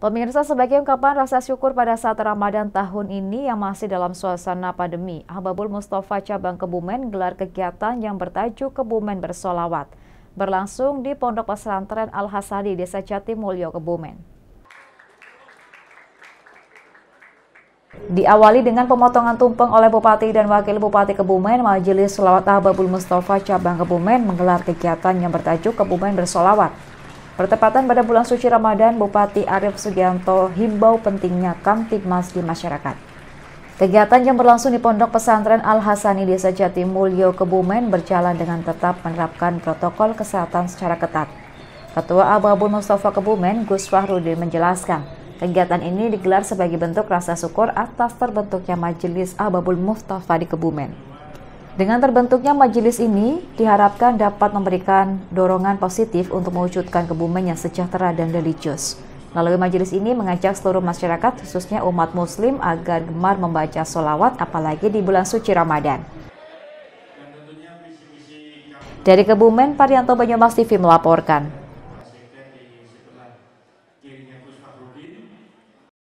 Pemirsa, sebagai ungkapan rasa syukur pada saat Ramadan tahun ini yang masih dalam suasana pandemi, Hababul Mustafa Cabang Kebumen gelar kegiatan yang bertajuk Kebumen Bersolawat, berlangsung di Pondok Pesantren Al-Hasadi, Desa Jatimulyo, Kebumen. Diawali dengan pemotongan tumpeng oleh Bupati dan Wakil Bupati Kebumen, Majelis Selawat Hababul Mustafa Cabang Kebumen menggelar kegiatan yang bertajuk Kebumen Bersolawat, Bertepatan pada bulan suci Ramadan, Bupati Arief Sugianto himbau pentingnya kamtibmas di masyarakat. Kegiatan yang berlangsung di Pondok Pesantren Al-Hasani Desa Jatimulyo Kebumen berjalan dengan tetap menerapkan protokol kesehatan secara ketat. Ketua Abu Mustafa Kebumen, Gus Fahrudin menjelaskan, kegiatan ini digelar sebagai bentuk rasa syukur atas terbentuknya Majelis Ababul Mustafa di Kebumen. Dengan terbentuknya majelis ini, diharapkan dapat memberikan dorongan positif untuk mewujudkan kebumen yang sejahtera dan religius. Melalui majelis ini mengajak seluruh masyarakat, khususnya umat muslim, agar gemar membaca solawat apalagi di bulan suci Ramadan. Dari Kebumen, Parianto Banyumas TV melaporkan.